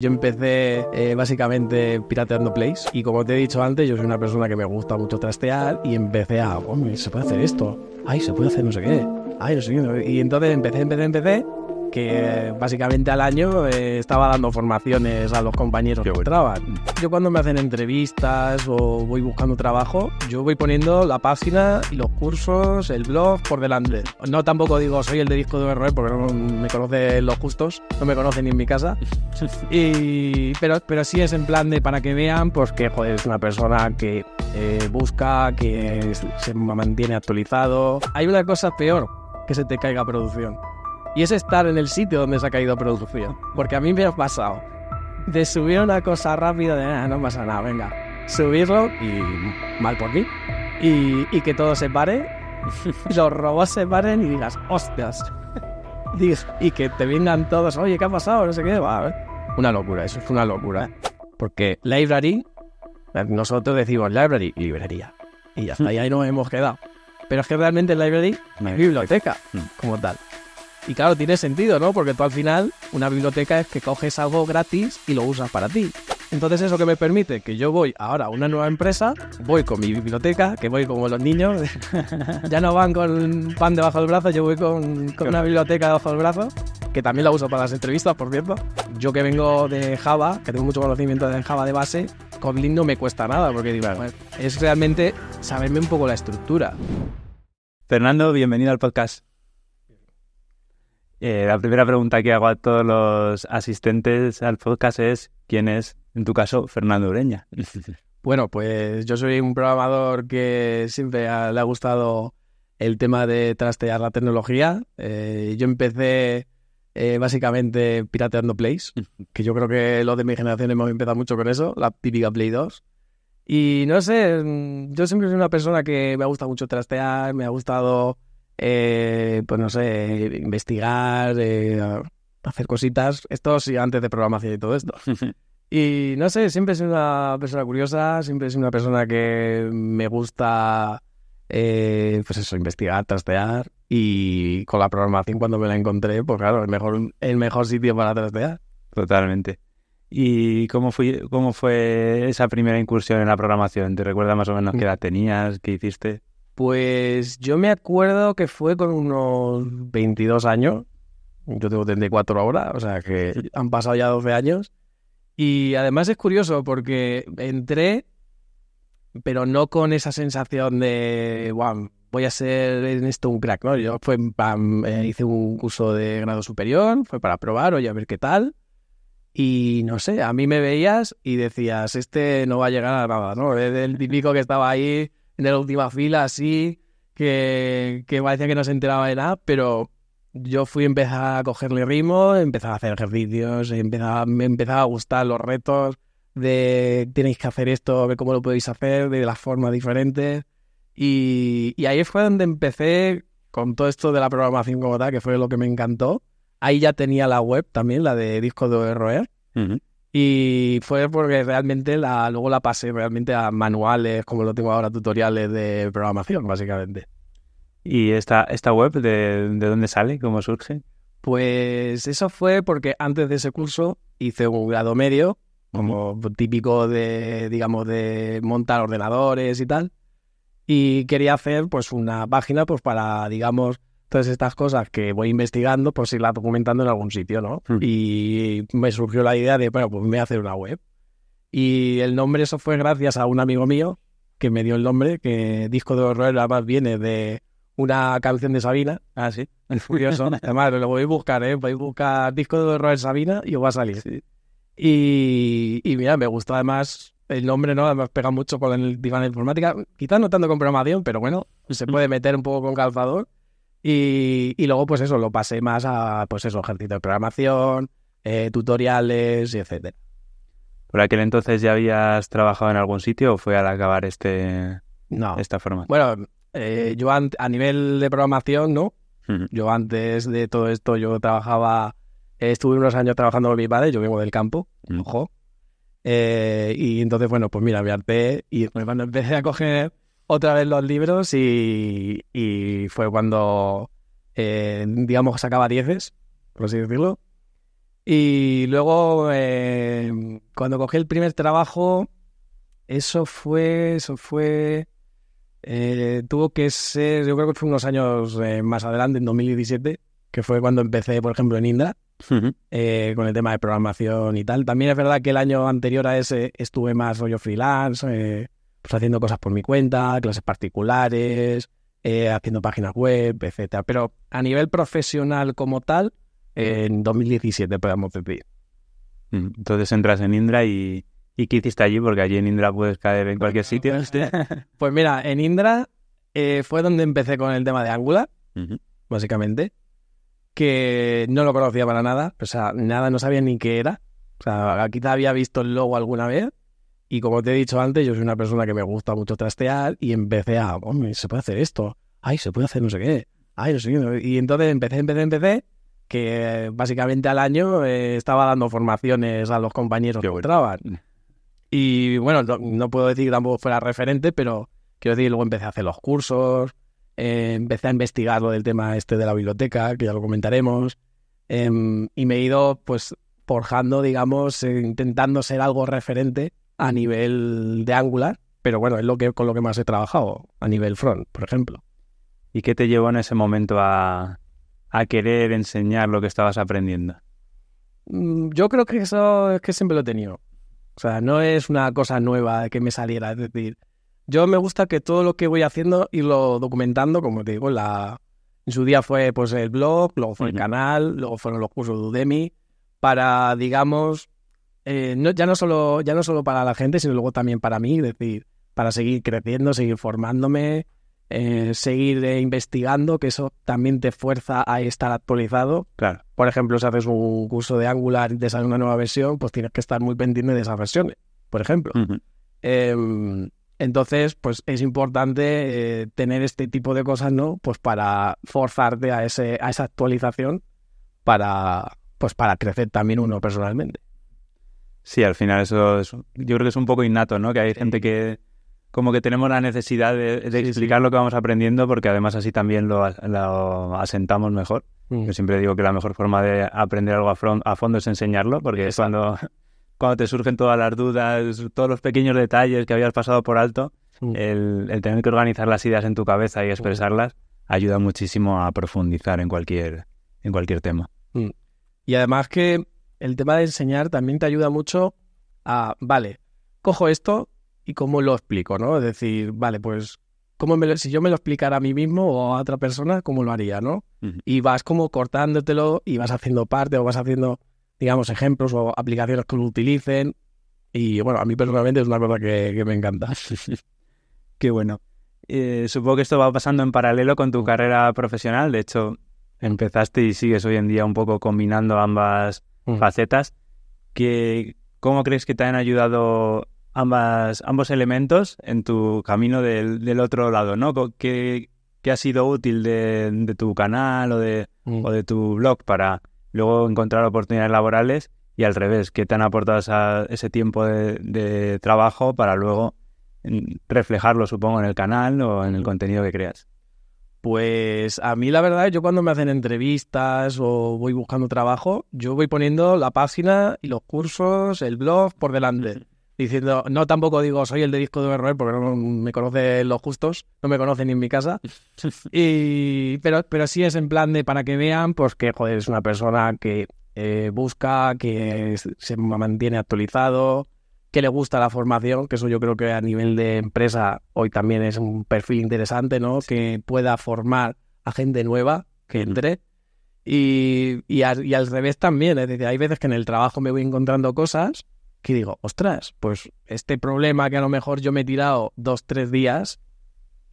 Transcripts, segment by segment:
Yo empecé eh, básicamente pirateando plays y como te he dicho antes, yo soy una persona que me gusta mucho trastear y empecé a, hombre, se puede hacer esto, ay, se puede hacer no sé qué, ay, no sé qué. Y entonces empecé, empecé, empecé que básicamente al año eh, estaba dando formaciones a los compañeros que entraban. Yo cuando me hacen entrevistas o voy buscando trabajo, yo voy poniendo la página y los cursos, el blog por delante. No tampoco digo soy el de disco de error porque no me conocen los justos, no me conocen ni en mi casa. pero, pero sí es en plan de para que vean pues que es una persona que eh, busca, que se mantiene actualizado. Hay una cosa peor que se te caiga producción. Y es estar en el sitio donde se ha caído producción. Porque a mí me ha pasado de subir una cosa rápida de ah, no pasa nada, venga, subirlo y mal por mí. Y, y que todo se pare, los robots se paren y digas, hostias. Y que te vengan todos, oye, ¿qué ha pasado? No sé qué. Va, ¿eh? una locura, eso es una locura. Porque library, nosotros decimos library, librería. Y hasta ahí nos hemos quedado. Pero es que realmente library biblioteca, mm. como tal. Y claro, tiene sentido, ¿no? Porque tú al final, una biblioteca es que coges algo gratis y lo usas para ti. Entonces eso que me permite que yo voy ahora a una nueva empresa, voy con mi biblioteca, que voy como los niños, ya no van con pan debajo del brazo, yo voy con, una biblioteca debajo del brazo, que también la uso para las entrevistas, por cierto. Yo que vengo de Java, que tengo mucho conocimiento de Java de base, con no me cuesta nada, porque digo, es realmente saberme un poco la estructura. Fernando, bienvenido al podcast. Eh, la primera pregunta que hago a todos los asistentes al podcast es, ¿quién es, en tu caso, Fernando Ureña? Bueno, pues yo soy un programador que siempre le ha gustado el tema de trastear la tecnología. Eh, yo empecé eh, básicamente pirateando plays, que yo creo que los de mi generación hemos empezado mucho con eso, la típica Play 2. Y no sé, mm, yo siempre soy una persona que me ha gustado mucho trastear, me ha gustado eh, pues no sé, investigar, eh, hacer cositas. Esto sí, antes de programación y todo esto. y no sé, siempre he sido una persona curiosa, siempre he sido una persona que me gusta, eh, pues eso, investigar, trastear. Y con la programación, cuando me la encontré, pues claro, el mejor, el mejor sitio para trastear. Totalmente. ¿Y cómo, fui, cómo fue esa primera incursión en la programación? ¿Te recuerdas más o menos qué la mm. tenías? ¿Qué hiciste? Pues yo me acuerdo que fue con unos 22 años. Yo tengo 34 ahora, o sea que han pasado ya 12 años. Y además es curioso porque entré, pero no con esa sensación de, wow, voy a ser en esto un crack, ¿no? Yo fue, eh, hice un curso de grado superior, fue para probar, oye, a ver qué tal. Y no sé, a mí me veías y decías, este no va a llegar a nada, ¿no? Es el típico que estaba ahí en la última fila, así, que, que parecía que no se enteraba de nada, pero yo fui a empezar a cogerle ritmo, empezar a hacer ejercicios, empezaba, me empezaba a gustar los retos de tenéis que hacer esto, ver cómo lo podéis hacer, de las formas diferentes. Y, ahí fue donde empecé con todo esto de la programación como tal, que fue lo que me encantó. Ahí ya tenía la web también, la de disco de ROE. Y fue porque realmente la, luego la pasé realmente a manuales, como lo tengo ahora, tutoriales de programación, básicamente. ¿Y esta, esta web de, dónde sale? ¿Cómo surge? Pues eso fue porque antes de ese curso hice un grado medio, como típico de, digamos, de montar ordenadores y tal. Y quería hacer pues una página pues para, digamos, todas estas cosas que voy investigando, pues la documentando en algún sitio, ¿no? Hmm. Y me surgió la idea de, bueno, pues me voy a hacer una web. Y el nombre, eso fue gracias a un amigo mío que me dio el nombre, que Disco de Horror además viene de una canción de Sabina. Ah, sí. El Furioso. además, lo voy a buscar, ¿eh? a buscar Disco de Horror Sabina y os va a salir. Y, mira, me gustó además el nombre, ¿no? Además pega mucho con el diván de informática. Quizás no tanto con programación, pero bueno, se hmm. puede meter un poco con calzador. Y, luego, pues eso, lo pasé más a, pues eso, ejercicio de programación, eh, tutoriales, etcétera. ¿Por aquel entonces ya habías trabajado en algún sitio o fue al acabar este, esta forma? Bueno, eh, yo a nivel de programación, ¿no? Yo antes de todo esto, yo trabajaba, eh, estuve unos años trabajando con mi padre, yo vengo del campo, mm. ojo. Eh, y entonces, bueno, pues mira, me harté y cuando empecé a coger otra vez los libros y, fue cuando, eh, digamos, sacaba dieces, por así decirlo. Y luego, eh, cuando cogí el primer trabajo, eso fue, eso fue, eh, tuvo que ser, yo creo que fue unos años más adelante, en 2017, que fue cuando empecé, por ejemplo, en Indra. con el tema de programación y tal. También es verdad que el año anterior a ese estuve más rollo freelance, pues, haciendo cosas por mi cuenta, clases particulares, eh, haciendo páginas web, etcétera. Pero a nivel profesional como tal, en 2017 podemos decir. Mm, entonces entras en Indra y, ¿y qué hiciste allí? Porque allí en Indra puedes caer en cualquier sitio. Pues, eh, pues mira, en Indra eh, fue donde empecé con el tema de Angular, básicamente, que no lo conocía para nada, o sea, nada, no sabía ni qué era. O sea, quizá había visto el logo alguna vez, y como te he dicho antes, yo soy una persona que me gusta mucho trastear y empecé a, hombre, se puede hacer esto, ay, se puede hacer no sé qué, ay, no sé qué. Y entonces empecé, empecé, empecé, que básicamente al año eh, estaba dando formaciones a los compañeros que entraban. Mm. Y bueno, no, puedo decir que tampoco fuera referente, pero quiero decir, luego empecé a hacer los cursos, eh, empecé a investigar lo del tema este de la biblioteca, que ya lo comentaremos, em, y me he ido pues forjando, digamos, eh, intentando ser algo referente a nivel de Angular, pero bueno, es lo que, con lo que más he trabajado a nivel front, por ejemplo. ¿Y qué te llevó en ese momento a, a querer enseñar lo que estabas aprendiendo? Mm, yo creo que eso es que siempre lo he tenido. O sea, no es una cosa nueva que me saliera. Es decir, yo me gusta que todo lo que voy haciendo irlo documentando, como te digo, la... en su día fue pues el blog, luego fue el canal, luego fueron los cursos de Udemy, para, digamos, eh, no, ya, no solo, ya no solo para la gente, sino luego también para mí, es decir, para seguir creciendo, seguir formándome, eh, seguir eh, investigando, que eso también te fuerza a estar actualizado. Claro. Por ejemplo, si haces un curso de Angular y te sale una nueva versión, pues tienes que estar muy pendiente de esas versiones, por ejemplo. Em, entonces, pues es importante tener este tipo de cosas, ¿no? Pues para forzarte a, ese, a esa actualización para, pues para crecer también uno personalmente. Sí, al final eso es, yo creo que es un poco innato, ¿no? Que hay gente que como que tenemos la necesidad de, explicar lo que vamos aprendiendo porque además así también lo, asentamos mejor. Mm. Yo siempre digo que la mejor forma de aprender algo a, fondo es enseñarlo porque es cuando, cuando te surgen todas las dudas, todos los pequeños detalles que habías pasado por alto, mm. el, tener que organizar las ideas en tu cabeza y mm. expresarlas ayuda muchísimo a profundizar en cualquier, en cualquier tema. Y además que el tema de enseñar también te ayuda mucho a, vale, cojo esto y cómo lo explico, ¿no? Es decir, vale, pues, ¿cómo me si yo me lo explicara a mí mismo o a otra persona, ¿cómo lo haría, no? Y vas como cortándotelo y vas haciendo parte o vas haciendo, digamos, ejemplos o aplicaciones que lo utilicen. Y bueno, a mí personalmente es una cosa que, me encanta. Qué bueno. Eh, supongo que esto va pasando en paralelo con tu carrera profesional. De hecho, empezaste y sigues hoy en día un poco combinando ambas Mm. facetas, que, ¿cómo crees que te han ayudado ambas, ambos elementos en tu camino del, otro lado? ¿no? ¿Qué, ha sido útil de, tu canal o de, mm. de tu blog para luego encontrar oportunidades laborales? Y al revés, ¿qué te han aportado a ese tiempo de, de trabajo para luego mm, reflejarlo, supongo, en el canal o en el contenido que creas? Pues a mí la verdad, yo cuando me hacen entrevistas o voy buscando trabajo, yo voy poniendo la página y los cursos, el blog por delante. Diciendo, no tampoco digo soy el de disco de error porque no me conocen los justos, no me conocen ni en mi casa. Y, pero, pero sí es en plan de para que vean, pues que joder, es una persona que eh, busca, que se mantiene actualizado, le gusta la formación, que eso yo creo que a nivel de empresa hoy también es un perfil interesante, ¿no? Que pueda formar a gente nueva que entre. Y, y, al revés también, es decir, hay veces que en el trabajo me voy encontrando cosas que digo, ostras, pues este problema que a lo mejor yo me he tirado dos, tres días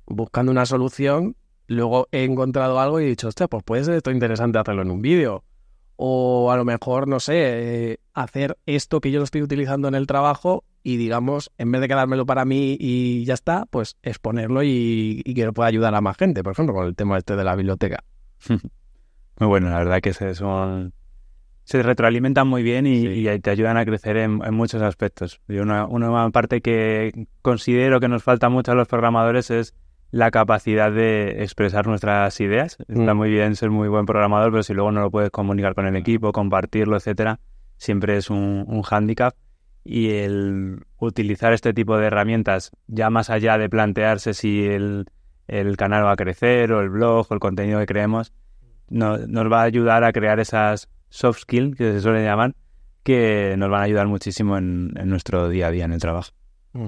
buscando una solución, luego he encontrado algo y he dicho, ostras, pues puede ser esto interesante hacerlo en un vídeo o a lo mejor, no sé, eh, hacer esto que yo lo estoy utilizando en el trabajo y digamos, en vez de quedármelo para mí y ya está, pues exponerlo y, que lo pueda ayudar a más gente, por ejemplo, con el tema este de la biblioteca. Muy bueno, la verdad que se son... Se retroalimentan muy bien y, te ayudan a crecer en, muchos aspectos. Y una, una parte que considero que nos falta mucho a los programadores es la capacidad de expresar nuestras ideas. Está mm. muy bien ser muy buen programador, pero si luego no lo puedes comunicar con el equipo, compartirlo, etcétera, siempre es un, hándicap. Y el utilizar este tipo de herramientas, ya más allá de plantearse si el, canal va a crecer o el blog o el contenido que creemos, nos va a ayudar a crear esas soft skills que se suelen llamar, que nos van a ayudar muchísimo en, nuestro día a día, en el trabajo. Mm.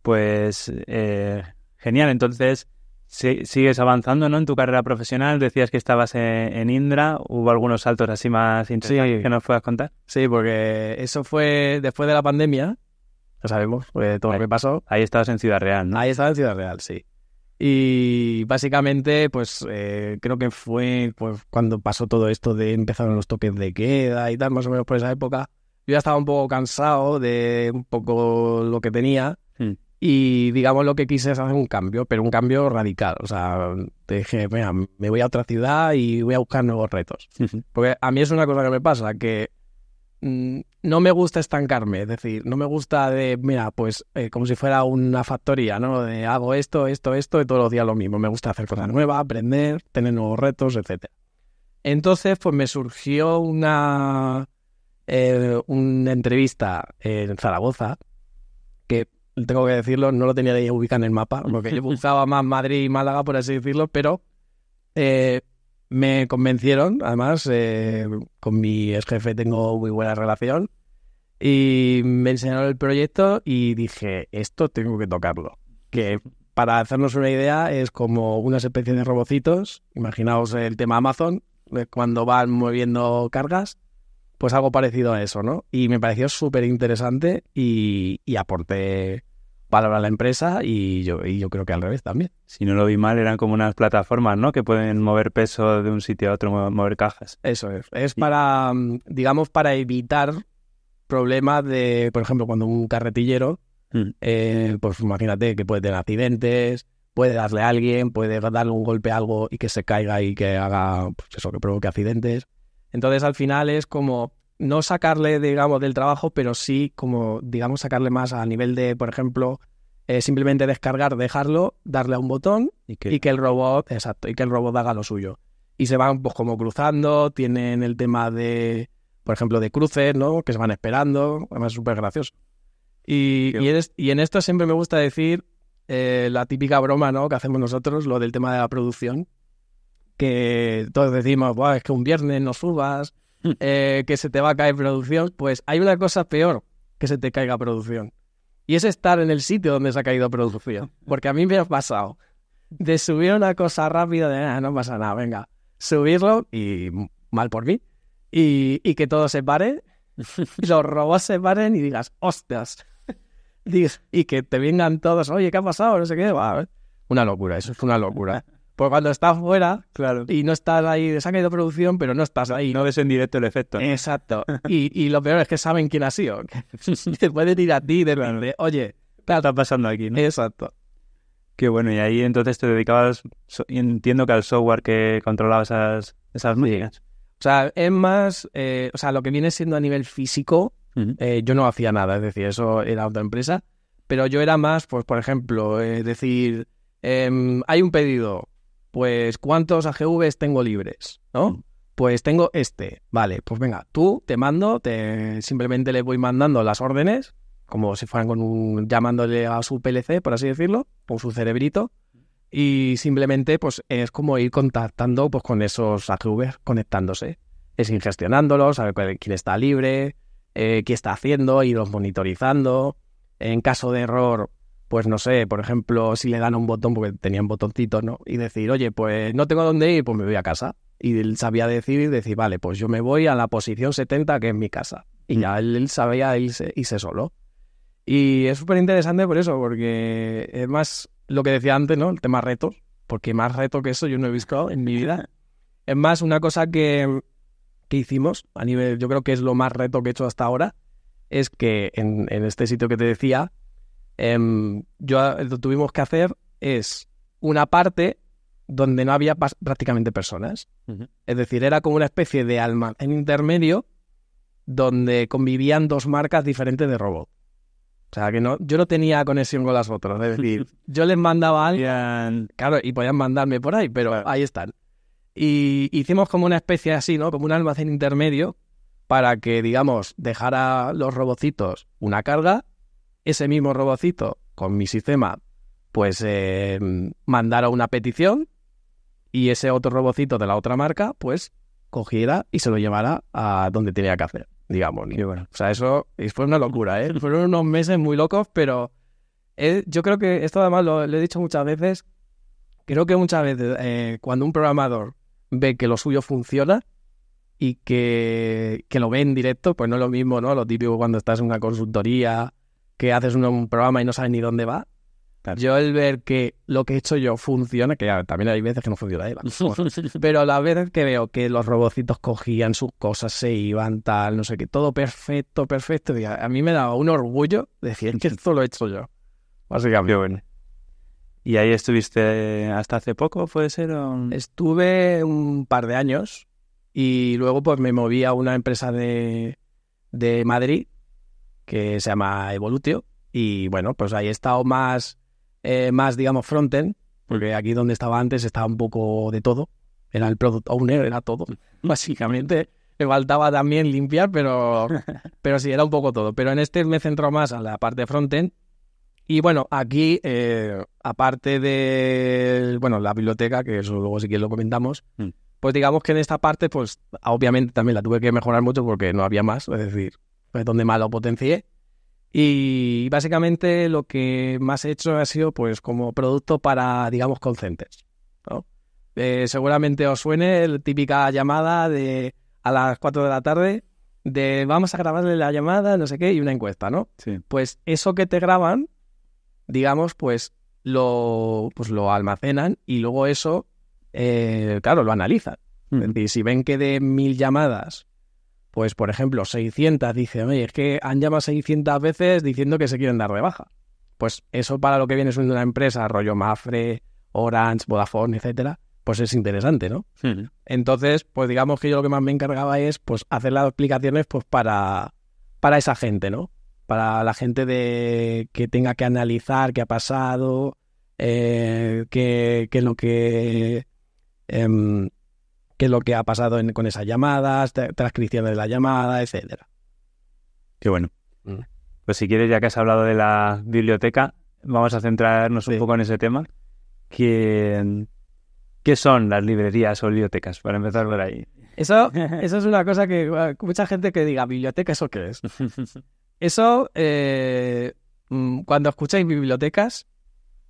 Pues eh, Genial, entonces sigues avanzando ¿no? en tu carrera profesional. Decías que estabas eh, en, Indra, hubo algunos saltos así más interesantes que nos puedas contar. Sí, porque eso fue después de la pandemia, lo sabemos, todo lo que pasó. Ahí estabas en Ciudad Real, Ahí estaba en Ciudad Real, sí. Y básicamente, pues eh, creo que fue pues, cuando pasó todo esto de empezaron los toques de queda y tal, más o menos por esa época. Yo ya estaba un poco cansado de un poco lo que tenía y digamos lo que quise es hacer un cambio, pero un cambio radical. O sea, te dije, mira, me voy a otra ciudad y voy a buscar nuevos retos. Porque a mí es una cosa que me pasa, que mm, no me gusta estancarme. Es decir, no me gusta de, mira, pues eh, como si fuera una factoría, ¿no? De hago esto, esto, esto y todos los días lo mismo. Me gusta hacer cosas nuevas, aprender, tener nuevos retos, etc. Entonces, pues me surgió una, eh, una entrevista en Zaragoza tengo que decirlo, no lo tenía de ubicado en el mapa, porque yo buscaba más Madrid y Málaga, por así decirlo, pero eh, me convencieron, además, eh, con mi ex jefe tengo muy buena relación, y me enseñaron el proyecto y dije, esto tengo que tocarlo. Que para hacernos una idea es como unas especies de robocitos, imaginaos el tema Amazon, cuando van moviendo cargas, pues algo parecido a eso, ¿no? Y me pareció súper interesante y aporté para la empresa y yo, yo creo que al revés también. Si no lo vi mal, eran como unas plataformas, ¿no? Que pueden mover peso de un sitio a otro, mover cajas. Eso es. Es para, mm, digamos, para evitar problemas de, por ejemplo, cuando un carretillero, hmm. eh, pues imagínate que puede tener accidentes, puede darle a alguien, puede darle un golpe a algo y que se caiga y que haga, pues eso, que provoque accidentes. Entonces, al final es como no sacarle, digamos, del trabajo, pero sí como, digamos, sacarle más a nivel de, por ejemplo, eh, simplemente descargar, dejarlo, darle a un botón ¿Y que? el robot, exacto, y que el robot haga lo suyo. Y se van pues como cruzando, tienen el tema de, por ejemplo, de cruces, ¿no? Que se van esperando, además es súper gracioso. Y, y, en, esto siempre me gusta decir eh, la típica broma, ¿no? Que hacemos nosotros, lo del tema de la producción, que todos decimos, es que un viernes no subas, Eh, que se te va a caer producción, pues hay una cosa peor que se te caiga producción. Y es estar en el sitio donde se ha caído producción. Porque a mí me ha pasado de subir una cosa rápida de ah, no pasa nada, venga, subirlo y mal por mí. Y, y que todo se pare, los robots se paren y digas, hostias. y que te vengan todos, oye, ¿qué ha pasado? No sé qué. ¿eh? una locura, eso es una locura. Pues cuando estás fuera claro. y no estás ahí, de ha caído producción, pero no estás ahí. No ves en directo el efecto. Exacto. y, lo peor es que saben quién ha sido. Te pueden ir a ti de oye, ¿qué está pasando aquí? Exacto. Qué bueno, y ahí entonces te dedicabas, entiendo que al software que controlaba esas, esas músicas. O sea, es más, eh, o sea, lo que viene siendo a nivel físico, eh, yo no hacía nada, es decir, eso era otra empresa, pero yo era más, pues, por ejemplo, eh, decir, em, hay un pedido, pues ¿cuántos AGVs tengo libres? ¿No? Mm. Pues tengo este. Vale, pues venga, tú te mando, te, simplemente le voy mandando las órdenes, como si fueran con llamándole a su PLC, por así decirlo, o su cerebrito, y simplemente pues es como ir contactando pues con esos AGVs, conectándose. Es ingestionándolos, gestionándolos, saber quién está libre, eh, qué está haciendo, irlos monitorizando. En caso de error, pues no sé, por ejemplo, si le dan un botón, porque tenían botoncito, ¿no? Y decir, oye, pues no tengo dónde ir, pues me voy a casa. Y él sabía decir, decir, vale, pues yo me voy a la posición 70, que es mi casa. Y mm. ya él, sabía irse, se solo. Y es súper interesante por eso, porque es más lo que decía antes, ¿no? El tema retos, porque más reto que eso yo no he visto en mi vida. Es más, una cosa que, hicimos, a nivel, yo creo que es lo más reto que he hecho hasta ahora, es que en este sitio que te decía, Em, yo ah, lo tuvimos que hacer es una parte donde no había prácticamente personas. Es decir, era como una especie de almacén intermedio donde convivían dos marcas diferentes de robot. O sea, que no, yo no tenía conexión con las otras. Es decir, yo les mandaba a Claro, y podían mandarme por ahí, pero ahí están. Y hicimos como una especie así, ¿no? Como un almacén intermedio para que, digamos, dejara los robocitos una carga ese mismo robocito con mi sistema, pues eh, mandara una petición y ese otro robocito de la otra marca, pues cogiera y se lo llevara a donde tenía que hacer, digamos. Bueno. O sea, eso fue una locura, ¿eh? Fueron unos meses muy locos, pero eh, yo creo que esto además lo, he dicho muchas veces. Creo que muchas veces eh, cuando un programador ve que lo suyo funciona y que, que, lo ve en directo, pues no es lo mismo, ¿no? Lo típico cuando estás en una consultoría que haces un, programa y no sabes ni dónde va, Yo el ver que lo que he hecho yo funciona, que también hay veces que no funciona, pero pero la vez que veo que los robocitos cogían sus cosas, se iban, tal, no sé qué, todo perfecto, perfecto, a, mí me daba un orgullo decir que esto lo he hecho yo. Básicamente. Bueno. ¿Y ahí estuviste hasta hace poco, puede ser? Estuve un par de años y luego pues me moví a una empresa de, de Madrid que se llama Evolutio. Y bueno, pues ahí he estado más, eh, más digamos, frontend, porque aquí donde estaba antes estaba un poco de todo. Era el product owner, era todo, básicamente. Me faltaba también limpiar, pero, pero sí, era un poco todo. Pero en este me centrado más a la parte frontend. Y bueno, aquí, eh, aparte de bueno, la biblioteca, que eso luego si quieres lo comentamos, mm. pues digamos que en esta parte, pues obviamente también la tuve que mejorar mucho porque no había más. Es decir, pues, donde más lo potencié. Y básicamente lo que más he hecho ha sido pues como producto para, digamos, call eh, seguramente os suene la típica llamada de a las 4 de la tarde de vamos a grabarle la llamada, no sé qué, y una encuesta, ¿no? Pues eso que te graban, digamos, pues lo, pues lo almacenan y luego eso, eh, claro, lo analizan. y si ven que de mil llamadas pues por ejemplo 600 dice, oye, es que han llamado 600 veces diciendo que se quieren dar de baja. Pues eso para lo que viene siendo una empresa, rollo Mafre, Orange, Vodafone, etcétera, pues es interesante, ¿no? Entonces, pues digamos que yo lo que más me encargaba es pues hacer las aplicaciones pues para, para esa gente, ¿no? Para la gente de que tenga que analizar qué ha pasado, eh, qué, es lo que... Em, qué es lo que ha pasado con esas llamadas, transcripción de la llamada, etcétera. Qué bueno. Mm. Pues si quieres, ya que has hablado de la biblioteca, vamos a centrarnos un poco en ese tema. ¿Qué, ¿Qué son las librerías o bibliotecas? Para empezar por ahí. Eso, eso es una cosa que ah, mucha gente que diga, biblioteca, ¿eso qué es? Eso, eh, mm, cuando escucháis bibliotecas,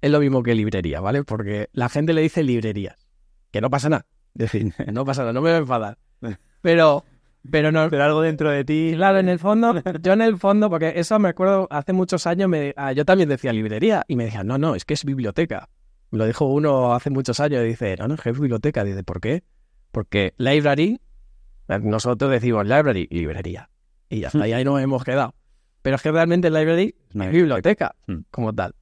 es lo mismo que librería, ¿vale? Porque la gente le dice librerías, que no pasa nada. no pasa nada, no me voy a enfadar. Pero, pero no. Pero algo dentro de ti. Claro, en el fondo, yo en el fondo, porque eso me acuerdo hace muchos años, me, ah, yo también decía librería y me decía no, no, es que es biblioteca. Me lo dijo uno hace muchos años y dice, no, no, es biblioteca. Dice, ¿por qué? Porque library, nosotros decimos library, librería. Y hasta ahí, nos hemos quedado. Pero es que realmente library es biblioteca como tal.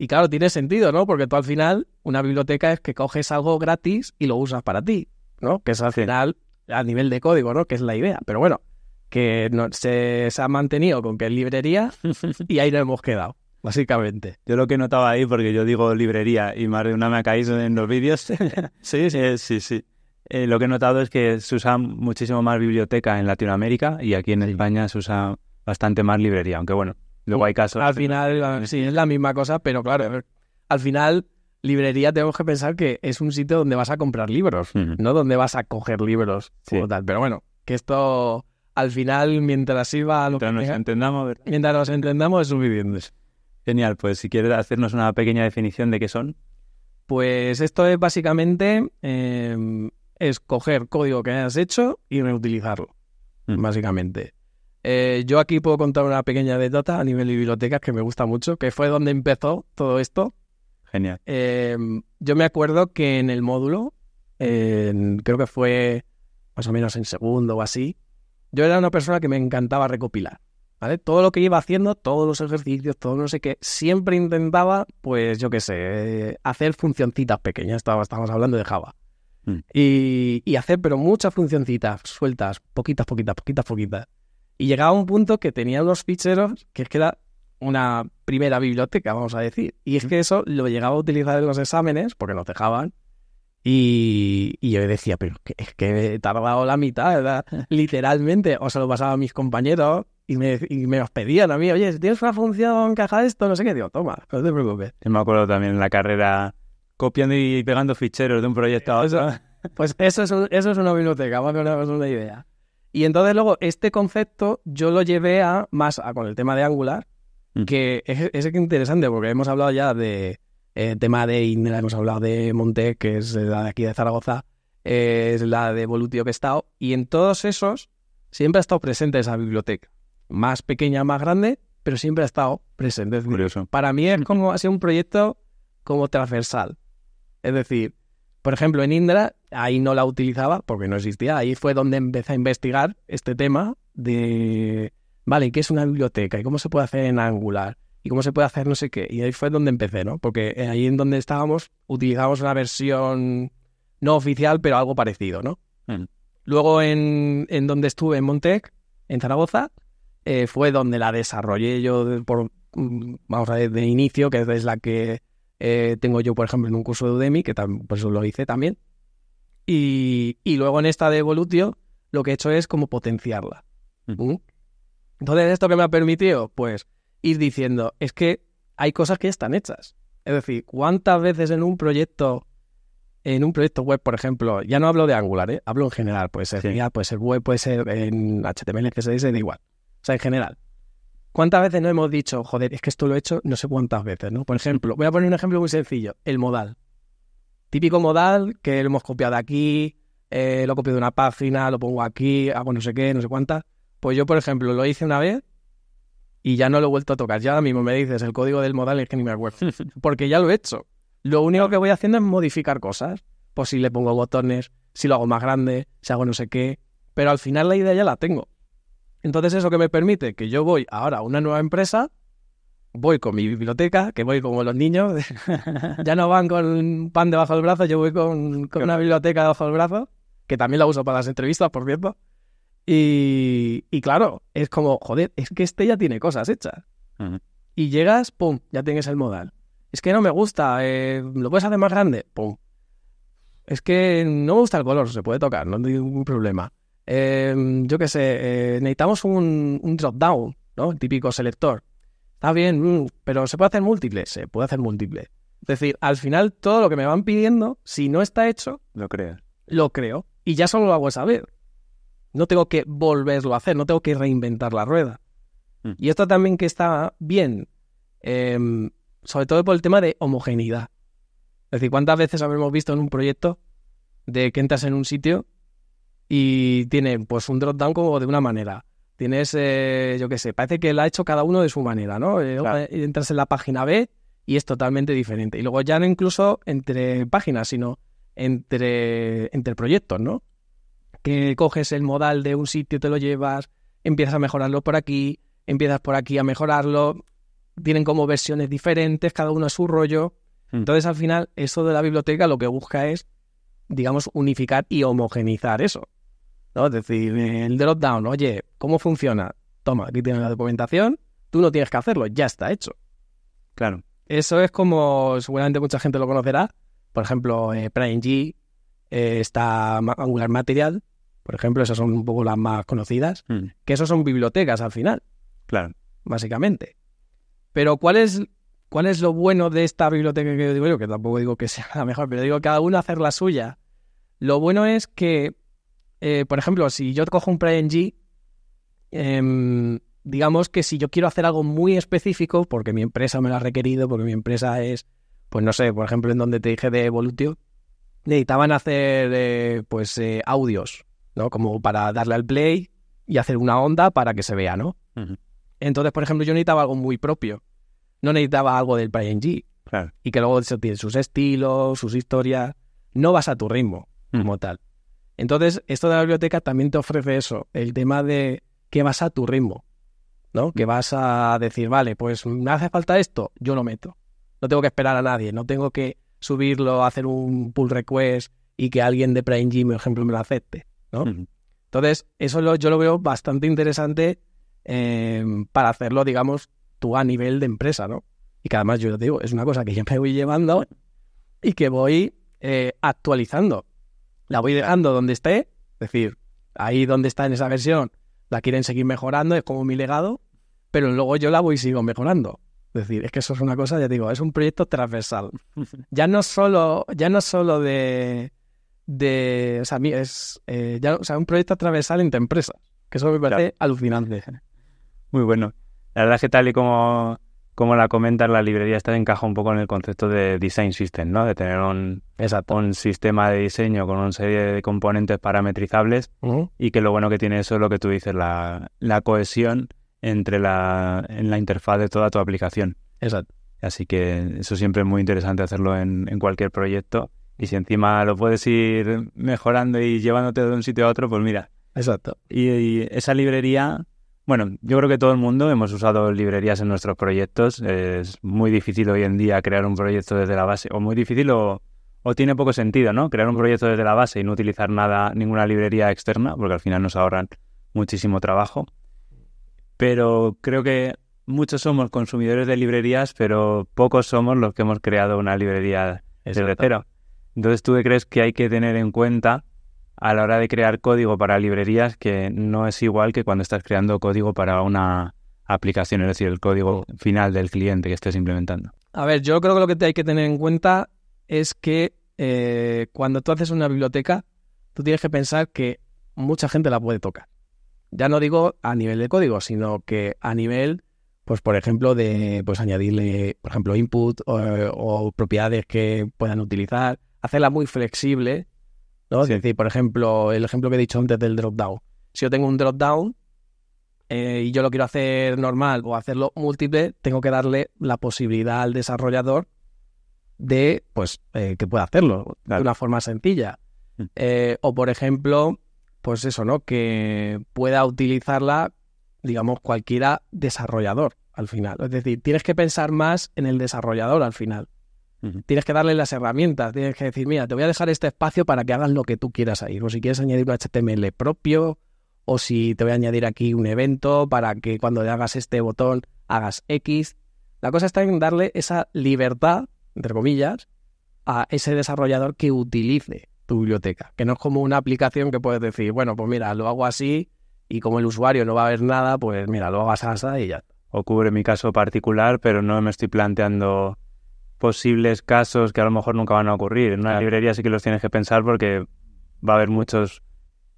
Y claro, tiene sentido, ¿no? Porque tú al final, una biblioteca es que coges algo gratis y lo usas para ti, ¿no? Que es al final, a nivel de código, ¿no? Que es la idea. Pero bueno, que no, se, ha mantenido con que es librería y ahí nos hemos quedado, básicamente. Yo lo que he notado ahí, porque yo digo librería y más de una me ha caído en los vídeos. sí, sí, eh, sí, eh, lo que he notado es que se usa muchísimo más biblioteca en Latinoamérica y aquí en España se usa bastante más librería, aunque bueno, al final, sí, es la misma cosa, pero claro, al final, librería tenemos que pensar que es un sitio donde vas a comprar libros, no donde vas a coger libros. Pero bueno, que esto al final, mientras sirva. Mientras nos, entendamos, mientras nos entendamos, es suficiente. Genial, pues si quieres hacernos una pequeña definición de qué son. Pues esto es básicamente eh, escoger código que hayas hecho y reutilizarlo, mm. básicamente. Eh, yo aquí puedo contar una pequeña anécdota a nivel de bibliotecas que me gusta mucho, que fue donde empezó todo esto. Genial. Em, yo me acuerdo que en el módulo, creo que fue más o menos en segundo o así, yo era una persona que me encantaba recopilar. ¿Vale? Todo lo que iba haciendo, todos los ejercicios, todo no sé qué, siempre intentaba, pues yo qué sé, hacer funcioncitas pequeñas. Estábamos hablando de Java. Mm. y hacer, pero muchas funcioncitas sueltas, poquitas, poquitas, poquitas, poquitas. Y llegaba un punto que tenía los ficheros que es que era una primera biblioteca, vamos a decir. Y es que eso lo llegaba a utilizar en los exámenes, porque los dejaban. Y, y yo decía, pero es que he tardado la mitad, ¿verdad? literalmente. O se lo pasaba a mis compañeros y me, y me los pedían a mí, oye, si tienes una función caja esto, no sé qué. Digo, toma, no te preocupes. me acuerdo también en la carrera copiando y pegando ficheros de un proyecto a Pues eso es, eso es una biblioteca, más a una idea. Y entonces luego este concepto yo lo llevé a más con el tema de Angular, mm. que es, interesante porque hemos hablado ya de eh, tema de Indra, hemos hablado de Montec, que es la de aquí de Zaragoza, eh, es la de Volutio que estado, y en todos esos siempre ha estado presente esa biblioteca, más pequeña, más grande, pero siempre ha estado presente. curioso. Para mí es mm. como ha sido un proyecto como transversal. Es decir, por ejemplo, en Indra, ahí no la utilizaba porque no existía. Ahí fue donde empecé a investigar este tema de, vale, ¿qué es una biblioteca? ¿Y cómo se puede hacer en Angular? ¿Y cómo se puede hacer no sé qué? Y ahí fue donde empecé, ¿no? Porque eh, ahí en donde estábamos utilizábamos una versión no oficial, pero algo parecido, ¿no? Mm. Luego en, donde estuve, en Montec, en Zaragoza, eh, fue donde la desarrollé yo por, mm, vamos a ver, de inicio, que es la que eh, tengo yo, por ejemplo, en un curso de Udemy, que pues lo hice también. Y, luego en esta de Evolutio, lo que he hecho es como potenciarla. Mm. Entonces, ¿esto que me ha permitido? Pues ir diciendo, es que hay cosas que están hechas. Es decir, ¿cuántas veces en un proyecto, en un proyecto web, por ejemplo, ya no hablo de Angular, ¿eh? hablo en general, puede ser sí. puede ser web, puede ser en HTML, CSS, da igual. O sea, en general. ¿Cuántas veces no hemos dicho, joder, es que esto lo he hecho no sé cuántas veces, ¿no? Por ejemplo, voy a poner un ejemplo muy sencillo, el modal. Típico modal que lo hemos copiado aquí, lo eh, lo copio de una página, lo pongo aquí, hago no sé qué, no sé cuántas. Pues yo, por ejemplo, lo hice una vez y ya no lo he vuelto a tocar. Ya ahora mismo me dices el código del modal es que ni me acuerdo. Porque ya lo he hecho. Lo único que voy haciendo es modificar cosas. Pues si le pongo botones, si lo hago más grande, si hago no sé qué. Pero al final la idea ya la tengo. Entonces, ¿eso que me permite? Que yo voy ahora a una nueva empresa, voy con mi biblioteca, que voy como los niños, ya no van con un pan debajo del brazo, yo voy con, una biblioteca debajo del brazo, que también la uso para las entrevistas, por cierto. Y, claro, es como, joder, es que este ya tiene cosas hechas. Y llegas, pum, ya tienes el modal. Es que no me gusta, eh, lo puedes hacer más grande, pum. Es que no me gusta el color, se puede tocar, no tengo ningún problema. Em, yo qué sé, eh, necesitamos un, drop-down, ¿no? El típico selector. Está bien, mm, pero ¿se puede hacer múltiple? Se puede hacer múltiple. Es decir, al final todo lo que me van pidiendo, si no está hecho... Lo creo Lo creo. Y ya solo lo hago saber. No tengo que volverlo a hacer, no tengo que reinventar la rueda. Hmm. Y esto también que está bien, em, sobre todo por el tema de homogeneidad. Es decir, ¿cuántas veces habremos visto en un proyecto de que entras en un sitio y tiene, pues un drop down como de una manera. Tienes, eh, yo qué sé, parece que la ha hecho cada uno de su manera, ¿no? Eh, eh, entras en la página B y es totalmente diferente. Y luego ya no incluso entre páginas, sino entre, entre proyectos, ¿no? Que coges el modal de un sitio, te lo llevas, empiezas a mejorarlo por aquí, empiezas por aquí a mejorarlo, tienen como versiones diferentes, cada uno a su rollo. Hmm. Entonces, al final, eso de la biblioteca lo que busca es, digamos, unificar y homogenizar eso. Es decir, el drop-down, oye, ¿cómo funciona? Toma, aquí tienes la documentación, tú no tienes que hacerlo, ya está hecho. Claro. Eso es como, seguramente mucha gente lo conocerá, por ejemplo, eh, Prime PrimeG, eh, está Angular Material, por ejemplo, esas son un poco las más conocidas, hmm. que eso son bibliotecas al final. Claro. Básicamente. Pero ¿cuál es, ¿cuál es lo bueno de esta biblioteca que yo digo yo? Que tampoco digo que sea la mejor, pero digo cada uno hacer la suya. Lo bueno es que eh, por ejemplo, si yo cojo un PNG, em, digamos que si yo quiero hacer algo muy específico, porque mi empresa me lo ha requerido, porque mi empresa es, pues no sé, por ejemplo, en donde te dije de Volutio, necesitaban hacer eh, pues eh, audios, ¿no? Como para darle al play y hacer una onda para que se vea, ¿no? Entonces, por ejemplo, yo necesitaba algo muy propio. No necesitaba algo del PNG. Claro. Y que luego tiene sus estilos, sus historias. No vas a tu ritmo como tal. Entonces, esto de la biblioteca también te ofrece eso, el tema de que vas a tu ritmo, ¿no? Que mm. vas a decir, vale, pues me hace falta esto, yo lo meto. No tengo que esperar a nadie, no tengo que subirlo, hacer un pull request y que alguien de Prime Gym, por ejemplo, me lo acepte, ¿no? Entonces, eso yo lo veo bastante interesante eh, para hacerlo, digamos, tú a nivel de empresa, ¿no? Y que además, yo te digo, es una cosa que yo me voy llevando y que voy eh, actualizando. La voy dejando donde esté, es decir, ahí donde está en esa versión, la quieren seguir mejorando, es como mi legado, pero luego yo la voy y sigo mejorando. Es decir, es que eso es una cosa, ya digo, es un proyecto transversal. Ya no solo, ya no solo de, de o sea, es eh, ya, o sea, un proyecto transversal entre empresas, que eso me parece alucinante. Muy bueno. La verdad es que tal y como como la comentas, la librería está encaja un poco en el concepto de design system, ¿no? De tener un, sistema de diseño con una serie de componentes parametrizables y que lo bueno que tiene eso es lo que tú dices, la, cohesión entre la, en la interfaz de toda tu aplicación. Exacto. Así que eso siempre es muy interesante hacerlo en, cualquier proyecto. Y si encima lo puedes ir mejorando y llevándote de un sitio a otro, pues mira. Exacto. y esa librería bueno, yo creo que todo el mundo hemos usado librerías en nuestros proyectos. Es muy difícil hoy en día crear un proyecto desde la base, o muy difícil o, tiene poco sentido, ¿no? Crear un proyecto desde la base y no utilizar nada, ninguna librería externa, porque al final nos ahorran muchísimo trabajo. Pero creo que muchos somos consumidores de librerías, pero pocos somos los que hemos creado una librería desde cero. Entonces, ¿tú qué crees que hay que tener en cuenta a la hora de crear código para librerías que no es igual que cuando estás creando código para una aplicación, es decir, el código final del cliente que estés implementando. A ver, yo creo que lo que te hay que tener en cuenta es que eh, cuando tú haces una biblioteca, tú tienes que pensar que mucha gente la puede tocar. Ya no digo a nivel de código, sino que a nivel, pues por ejemplo, de pues añadirle, por ejemplo, input eh, o propiedades que puedan utilizar, hacerla muy flexible es decir, por ejemplo, el ejemplo que he dicho antes del drop-down. Si yo tengo un drop-down eh, y yo lo quiero hacer normal o hacerlo múltiple, tengo que darle la posibilidad al desarrollador de pues eh, que pueda hacerlo de una forma sencilla. Mm. Eh, o por ejemplo, pues eso, ¿no? Que pueda utilizarla, digamos, cualquiera desarrollador al final. Es decir, tienes que pensar más en el desarrollador al final. Tienes que darle las herramientas, tienes que decir, mira, te voy a dejar este espacio para que hagas lo que tú quieras ahí. O si quieres añadir un HTML propio, o si te voy a añadir aquí un evento para que cuando le hagas este botón hagas X. La cosa está en darle esa libertad, entre comillas, a ese desarrollador que utilice tu biblioteca, que no es como una aplicación que puedes decir, bueno, pues mira, lo hago así y como el usuario no va a ver nada, pues mira, lo hagas así y ya. O cubre mi caso particular, pero no me estoy planteando posibles casos que a lo mejor nunca van a ocurrir. En una librería sí que los tienes que pensar porque va a haber muchos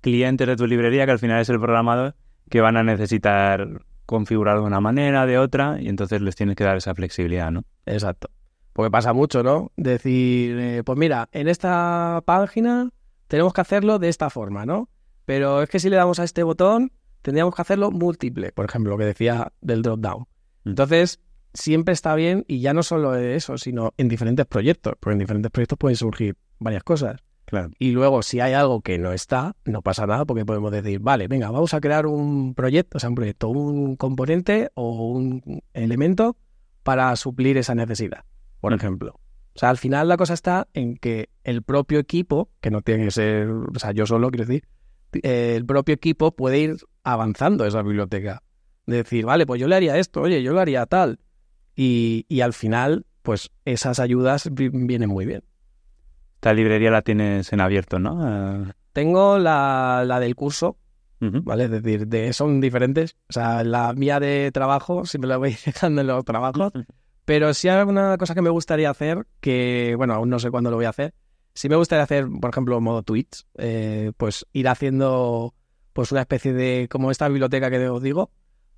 clientes de tu librería que al final es el programador que van a necesitar configurar de una manera, de otra, y entonces les tienes que dar esa flexibilidad, ¿no? Exacto. Porque pasa mucho, ¿no? Decir, eh, pues mira, en esta página tenemos que hacerlo de esta forma, ¿no? Pero es que si le damos a este botón, tendríamos que hacerlo múltiple, por ejemplo, lo que decía del drop-down. Mm. Entonces, siempre está bien, y ya no solo de eso, sino en diferentes proyectos, porque en diferentes proyectos pueden surgir varias cosas. Y luego, si hay algo que no está, no pasa nada, porque podemos decir, vale, venga, vamos a crear un proyecto, o sea, un proyecto, un componente o un elemento para suplir esa necesidad, por mm. ejemplo. O sea, al final la cosa está en que el propio equipo, que no tiene que ser, o sea, yo solo quiero decir, eh, el propio equipo puede ir avanzando esa biblioteca. Decir, vale, pues yo le haría esto, oye, yo le haría tal y, al final, pues esas ayudas vienen muy bien. Esta librería la tienes en abierto, ¿no? Ah. Tengo la, del curso, ¿vale? Es decir, de, son diferentes. O sea, la mía de trabajo, siempre la voy dejando en los trabajos. Pero si hay alguna cosa que me gustaría hacer, que, bueno, aún no sé cuándo lo voy a hacer. Si me gustaría hacer, por ejemplo, modo tweets, eh, pues ir haciendo pues una especie de, como esta biblioteca que os digo,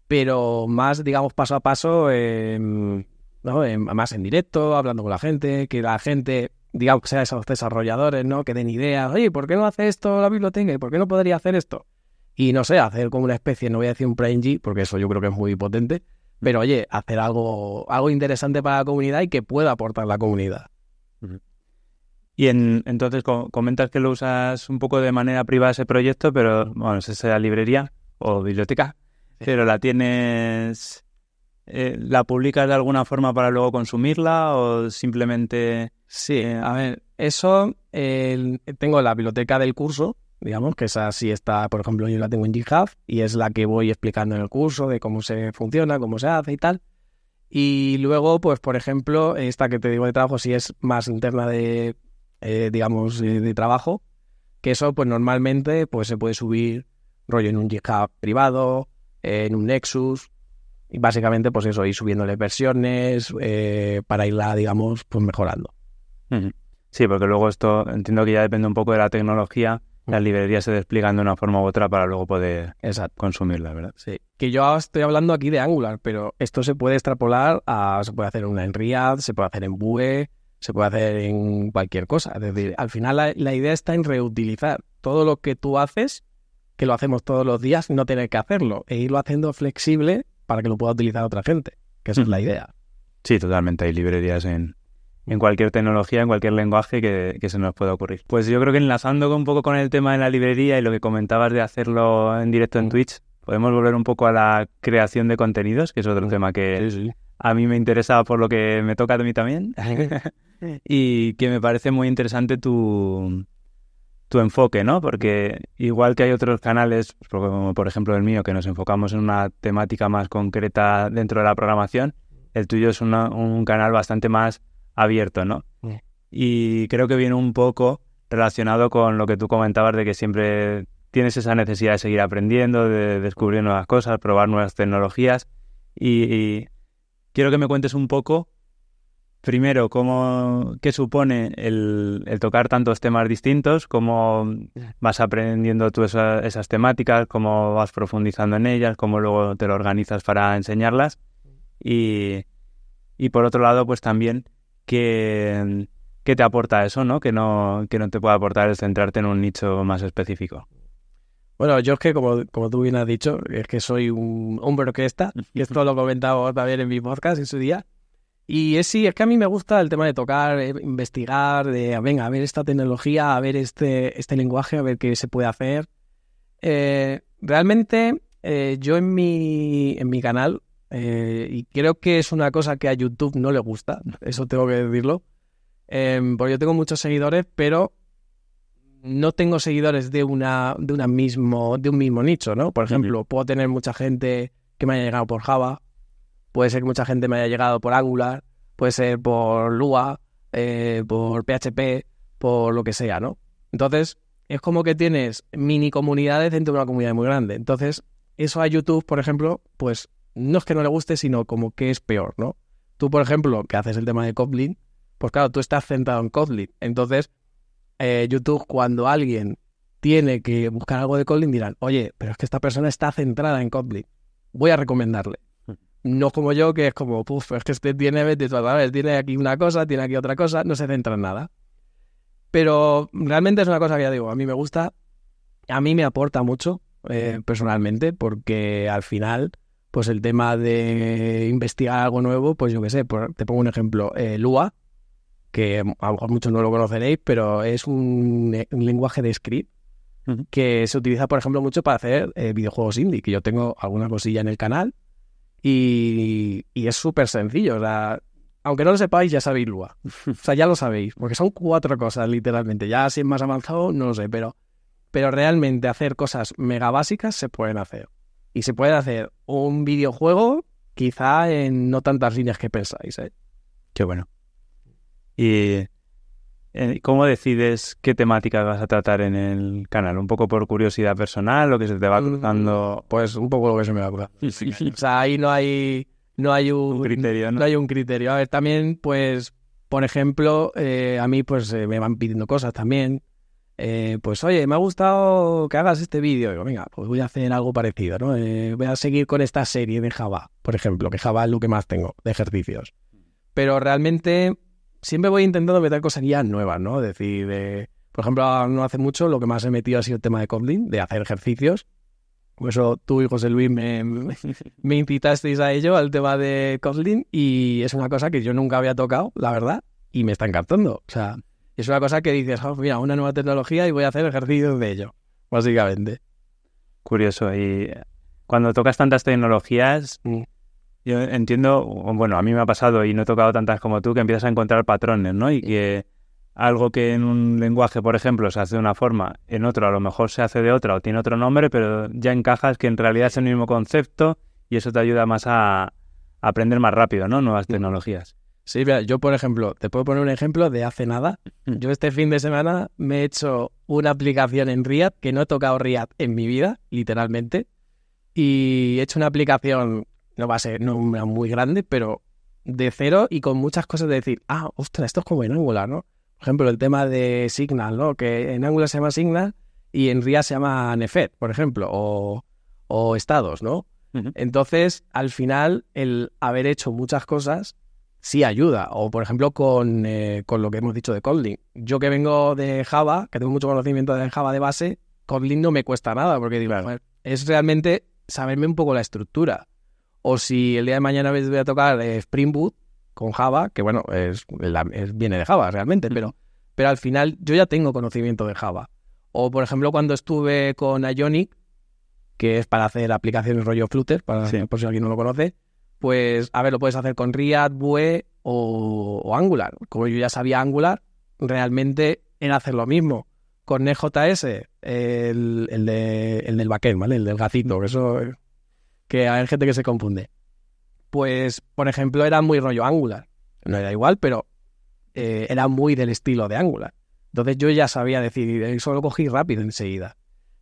pero más, digamos, paso a paso, em, ¿no? Em, más en directo, hablando con la gente, que la gente, digamos, que sea esos desarrolladores, ¿no? Que den ideas, oye, ¿por qué no hace esto la biblioteca? por qué no podría hacer esto? Y no sé, hacer como una especie, no voy a decir un PNG, porque eso yo creo que es muy potente, pero oye, hacer algo, algo interesante para la comunidad y que pueda aportar la comunidad. Y entonces comentas que lo usas un poco de manera privada ese proyecto, pero bueno, es esa librería o biblioteca, pero la tienes... Eh, ¿La publicas de alguna forma para luego consumirla o simplemente...? Sí, a ver, eso... tengo la biblioteca del curso, digamos, que esa sí está, por ejemplo, yo la tengo en GitHub y es la que voy explicando en el curso de cómo se funciona, cómo se hace y tal. Y luego, pues, por ejemplo, esta que te digo de trabajo, si es más interna de, eh, digamos, eh, de trabajo, que eso, pues, normalmente, pues, se puede subir rollo en un GitHub privado en un Nexus. Y básicamente, pues eso, ir subiéndole versiones eh, para irla, digamos, pues mejorando. Sí, porque luego esto entiendo que ya depende un poco de la tecnología. Las librerías se despliegan de una forma u otra para luego poder Exacto. consumirla, ¿verdad? Sí. Que yo estoy hablando aquí de Angular, pero esto se puede extrapolar Se puede hacer una en React, se puede hacer en Vue, se puede hacer en cualquier cosa. Es decir, al final la idea está en reutilizar todo lo que tú haces que lo hacemos todos los días, no tener que hacerlo e irlo haciendo flexible para que lo pueda utilizar otra gente, que esa es la idea. Sí, totalmente. Hay librerías en, cualquier tecnología, en cualquier lenguaje que, se nos pueda ocurrir. Pues yo creo que enlazando un poco con el tema de la librería y lo que comentabas de hacerlo en directo en mm. Twitch, podemos volver un poco a la creación de contenidos, que es otro mm. tema que a mí me interesa por lo que me toca a mí también. y que me parece muy interesante tu, tu enfoque, ¿no? Porque igual que hay otros canales, como por ejemplo el mío, que nos enfocamos en una temática más concreta dentro de la programación, el tuyo es un canal bastante más abierto, ¿no? Y creo que viene un poco relacionado con lo que tú comentabas de que siempre tienes esa necesidad de seguir aprendiendo, de descubrir nuevas cosas, probar nuevas tecnologías. y quiero que me cuentes un poco primero, cómo, qué supone el, tocar tantos temas distintos, cómo vas aprendiendo tú esas temáticas, cómo vas profundizando en ellas, cómo luego te lo organizas para enseñarlas. Y, por otro lado, pues también, qué, te aporta eso, ¿no? Que, ¿no? que no te puede aportar el centrarte en un nicho más específico. Bueno, yo es que, como, como, tú bien has dicho, es que soy un, hombre orquesta, y esto lo comentaba también en mi podcast en su día, y es, sí, que a mí me gusta el tema de tocar, eh, investigar, de, ah, venga, a ver esta tecnología, a ver este, este lenguaje, a ver qué se puede hacer. Eh, realmente eh, yo en mi, en mi canal, y creo que es una cosa que a YouTube no le gusta, eso tengo que decirlo, em, porque yo tengo muchos seguidores, pero no tengo seguidores de una de una mismo de un mismo nicho, ¿no? Por ejemplo, puedo tener mucha gente que me haya llegado por Java, Puede ser que mucha gente me haya llegado por Angular, puede ser por Lua, eh, por PHP, por lo que sea, ¿no? Entonces, es como que tienes mini comunidades dentro de una comunidad muy grande. Entonces, eso a YouTube, por ejemplo, pues no es que no le guste, sino como que es peor, ¿no? Tú, por ejemplo, que haces el tema de Kotlin, pues claro, tú estás centrado en Kotlin. Entonces, eh, YouTube, cuando alguien tiene que buscar algo de Kotlin, dirán, oye, pero es que esta persona está centrada en Kotlin. Voy a recomendarle. No como yo, que es como, puff es que este tiene 20 tiene aquí una cosa, tiene aquí otra cosa, no se centra en nada. Pero realmente es una cosa que ya digo, a mí me gusta, a mí me aporta mucho eh, personalmente, porque al final, pues el tema de investigar algo nuevo, pues yo qué sé, te pongo un ejemplo, eh, Lua, que a lo mejor muchos no lo conoceréis, pero es un, lenguaje de script que se utiliza, por ejemplo, mucho para hacer eh, videojuegos indie, que yo tengo alguna cosilla en el canal y, es súper sencillo. O sea, aunque no lo sepáis, ya sabéis Lua. O sea, ya lo sabéis, porque son cuatro cosas, literalmente. Ya si es más avanzado, no lo sé, pero, pero realmente hacer cosas mega básicas se pueden hacer. Y se puede hacer un videojuego, quizá en no tantas líneas que pensáis. ¿eh? Qué bueno. Y eh, ¿Cómo decides qué temáticas vas a tratar en el canal? ¿Un poco por curiosidad personal, lo que se te va mm. cruzando? Pues un poco lo que se me va cruzando. o sea, ahí no hay, no hay un, criterio. ¿no? hay un criterio. A ver, también, pues, por ejemplo, eh, a mí pues eh, me van pidiendo cosas también. pues, oye, me ha gustado que hagas este vídeo. Digo, venga, pues voy a hacer algo parecido, ¿no? voy a seguir con esta serie de Java, por ejemplo, que Java es lo que más tengo de ejercicios. Pero realmente siempre voy intentando meter ya nuevas, ¿no? Es decir, por ejemplo, ah, no hace mucho lo que más he metido ha sido el tema de Kotlin, de hacer ejercicios. Por eso tú y José Luis me, me incitasteis a ello, al tema de Kotlin, y es una cosa que yo nunca había tocado, la verdad, y me está encantando. O sea, es una cosa que dices, oh, mira, una nueva tecnología y voy a hacer ejercicios de ello, básicamente. Curioso, y cuando tocas tantas tecnologías, mm. Yo entiendo, bueno, a mí me ha pasado y no he tocado tantas como tú, que empiezas a encontrar patrones, ¿no? Y que algo que en un lenguaje, por ejemplo, se hace de una forma, en otro a lo mejor se hace de otra o tiene otro nombre, pero ya encajas que en realidad es el mismo concepto y eso te ayuda más a, aprender más rápido, ¿no? Nuevas tecnologías. Sí, yo por ejemplo, te puedo poner un ejemplo de hace nada. Mm. Yo este fin de semana me he hecho una aplicación en React, que no he tocado React en mi vida, literalmente, y he hecho una aplicación no va a ser no muy grande, pero de cero y con muchas cosas de decir, ah, ostras, esto es como en Angular, ¿no? Por ejemplo, el tema de Signal, ¿no? Que en Angular se llama Signal y en RIA se llama Nefet, por ejemplo, o, estados, ¿no? Entonces, al final, el haber hecho muchas cosas sí ayuda. O, por ejemplo, eh, con, lo que hemos dicho de Kotlin. Yo que vengo de Java, que tengo mucho conocimiento de Java de base, Kotlin no me cuesta nada, porque es realmente saberme un poco la estructura. O si el día de mañana voy a tocar eh, Spring Boot con Java, que bueno, es, viene de Java realmente, mm. pero, pero al final yo ya tengo conocimiento de Java. O por ejemplo, cuando estuve con Ionic, que es para hacer aplicaciones rollo Flutter, para, por si alguien no lo conoce, pues a ver, lo puedes hacer con React, Vue o, Angular. Como yo ya sabía Angular, realmente en hacer lo mismo con NJS, el, el, de, el del backend, ¿vale? El del que mm. eso que hay gente que se confunde. Pues, por ejemplo, era muy rollo Angular. No era igual, pero eh, era muy del estilo de Angular. Entonces yo ya sabía decidir, eso lo cogí rápido enseguida.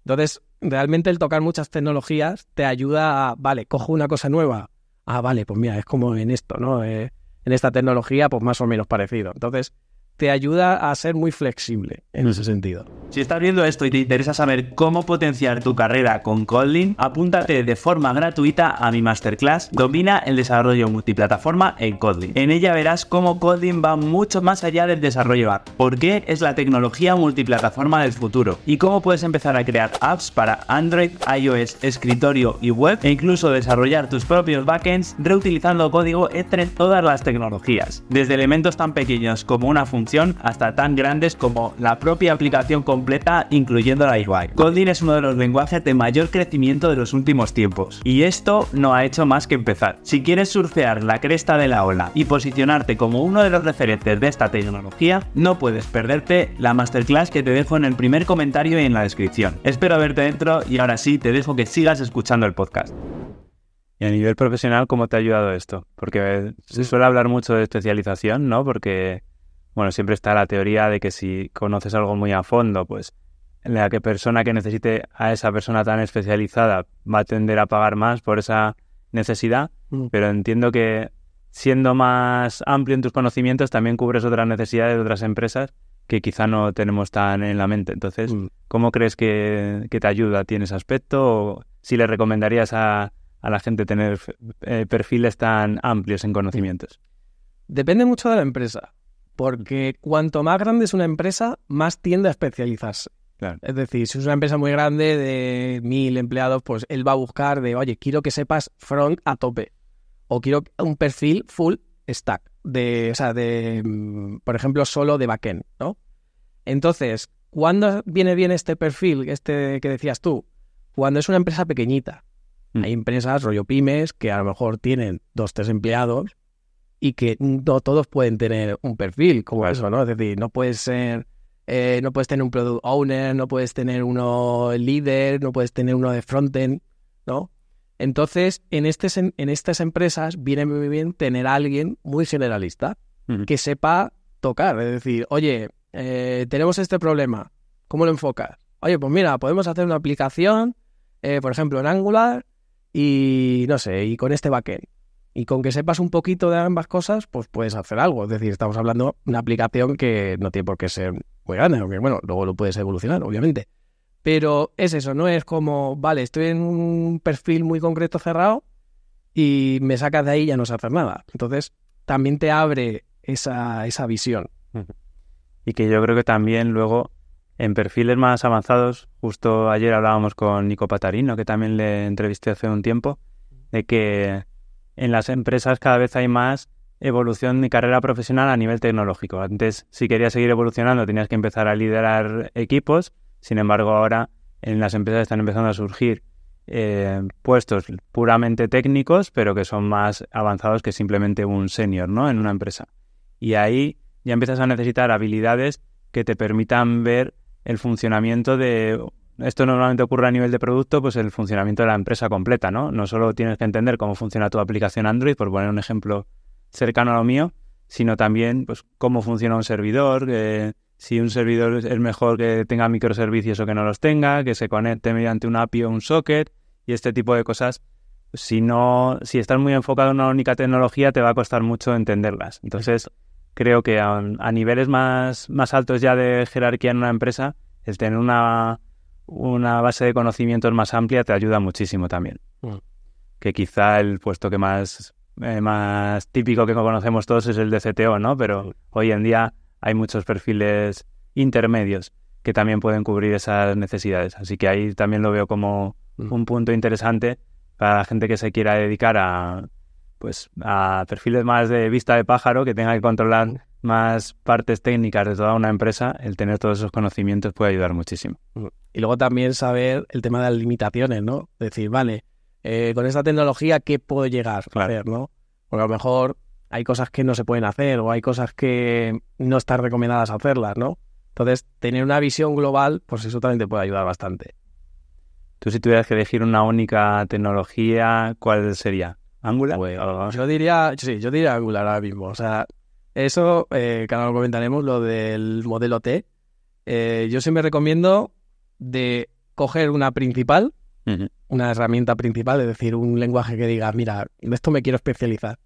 Entonces, realmente el tocar muchas tecnologías te ayuda a, vale, cojo una cosa nueva. Ah, vale, pues mira, es como en esto, ¿no? Eh, en esta tecnología, pues más o menos parecido. Entonces, te ayuda a ser muy flexible en ese sentido. Si estás viendo esto y te interesa saber cómo potenciar tu carrera con Kotlin, apúntate de forma gratuita a mi masterclass Domina el desarrollo multiplataforma en Kotlin. En ella verás cómo Kotlin va mucho más allá del desarrollo app, por qué es la tecnología multiplataforma del futuro y cómo puedes empezar a crear apps para Android, iOS, escritorio y web e incluso desarrollar tus propios backends reutilizando código entre todas las tecnologías, desde elementos tan pequeños como una función hasta tan grandes como la propia aplicación completa incluyendo la iWire. Kotlin es uno de los lenguajes de mayor crecimiento de los últimos tiempos y esto no ha hecho más que empezar. Si quieres surfear la cresta de la ola y posicionarte como uno de los referentes de esta tecnología, no puedes perderte la masterclass que te dejo en el primer comentario y en la descripción. Espero verte dentro y ahora sí te dejo que sigas escuchando el podcast. Y a nivel profesional, ¿cómo te ha ayudado esto? Porque se suele hablar mucho de especialización, ¿no? Porque bueno, siempre está la teoría de que si conoces algo muy a fondo, pues la que persona que necesite a esa persona tan especializada va a tender a pagar más por esa necesidad, mm. pero entiendo que siendo más amplio en tus conocimientos también cubres otras necesidades de otras empresas que quizá no tenemos tan en la mente. Entonces, mm. ¿cómo crees que, te ayuda? ¿Tiene ese aspecto? ¿O si le recomendarías a, la gente tener eh, perfiles tan amplios en conocimientos? Depende mucho de la empresa. Porque cuanto más grande es una empresa, más tiende a especializarse. Es decir, si es una empresa muy grande de mil empleados, pues él va a buscar de, oye, quiero que sepas front a tope. O quiero un perfil full stack. De, o sea, de, mm, por ejemplo, solo de backend, ¿no? Entonces, ¿cuándo viene bien este perfil, este que decías tú? Cuando es una empresa pequeñita. Mm. Hay empresas, rollo pymes, que a lo mejor tienen dos, tres empleados y que no todos pueden tener un perfil como eso, ¿no? Es decir, no puedes ser, eh, no puedes tener un product owner, no puedes tener uno líder, no puedes tener uno de frontend, ¿no? Entonces, en, este, en estas empresas viene muy bien tener a alguien muy generalista que sepa tocar, es decir, oye, eh, tenemos este problema, ¿cómo lo enfocas? Oye, pues mira, podemos hacer una aplicación, eh, por ejemplo, en Angular y no sé, y con este backend. Y con que sepas un poquito de ambas cosas, pues puedes hacer algo. Es decir, estamos hablando de una aplicación que no tiene por qué ser muy grande, aunque bueno, luego lo puedes evolucionar, obviamente. Pero es eso, no es como, vale, estoy en un perfil muy concreto cerrado y me sacas de ahí y ya no sé hacer nada. Entonces, también te abre esa, esa visión. Y que yo creo que también luego en perfiles más avanzados, justo ayer hablábamos con Nico Patarino, que también le entrevisté hace un tiempo, de que en las empresas cada vez hay más evolución de carrera profesional a nivel tecnológico. Antes, si querías seguir evolucionando, tenías que empezar a liderar equipos. Sin embargo, ahora en las empresas están empezando a surgir eh, puestos puramente técnicos, pero que son más avanzados que simplemente un senior, ¿no? En una empresa. Y ahí ya empiezas a necesitar habilidades que te permitan ver el funcionamiento de esto normalmente ocurre a nivel de producto, pues el funcionamiento de la empresa completa, ¿no? No solo tienes que entender cómo funciona tu aplicación Android, por poner un ejemplo cercano a lo mío, sino también pues cómo funciona un servidor, si un servidor es mejor que tenga microservicios o que no los tenga, que se conecte mediante un API o un socket y este tipo de cosas. Si no, si estás muy enfocado en una única tecnología, te va a costar mucho entenderlas. Entonces, creo que a, a niveles más, más altos ya de jerarquía en una empresa, el tener una una base de conocimientos más amplia te ayuda muchísimo también. Mm. Que quizá el puesto que más, eh, más típico que conocemos todos es el de CTO, ¿no? Pero hoy en día hay muchos perfiles intermedios que también pueden cubrir esas necesidades. Así que ahí también lo veo como mm. un punto interesante para la gente que se quiera dedicar a pues a perfiles más de vista de pájaro, que tenga que controlar mm más partes técnicas de toda una empresa, el tener todos esos conocimientos puede ayudar muchísimo. Y luego también saber el tema de las limitaciones, ¿no? Decir, vale, eh, con esta tecnología, ¿qué puedo llegar a hacer, no? Porque a lo mejor hay cosas que no se pueden hacer o hay cosas que no están recomendadas hacerlas, ¿no? Entonces, tener una visión global, pues eso también te puede ayudar bastante. Tú si tuvieras que elegir una única tecnología, ¿cuál sería? ¿Angular? Pues, yo diría, sí, yo diría Angular ahora mismo. O sea, eso, eh, que lo comentaremos, lo del modelo T. Eh, yo siempre recomiendo de coger una principal, una herramienta principal, es decir, un lenguaje que diga, mira, en esto me quiero especializar,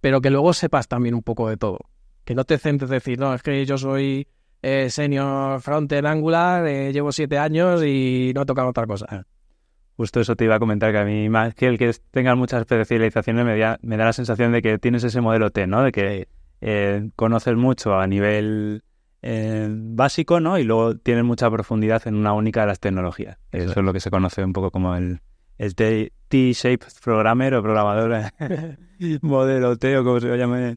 pero que luego sepas también un poco de todo. Que no te centres en decir, no, es que yo soy eh, senior senior frontend Angular, eh, llevo siete años y no he tocado otra cosa. Justo eso te iba a comentar, que a mí más que el que tengas muchas especializaciones me me da la sensación de que tienes ese modelo T, ¿no? De que eh, conocen mucho a nivel eh, básico, ¿no? Y luego tienen mucha profundidad en una única de las tecnologías. Eso, es lo que se conoce un poco como el, T-Shaped Programmer o programador modelo T o como se lo llame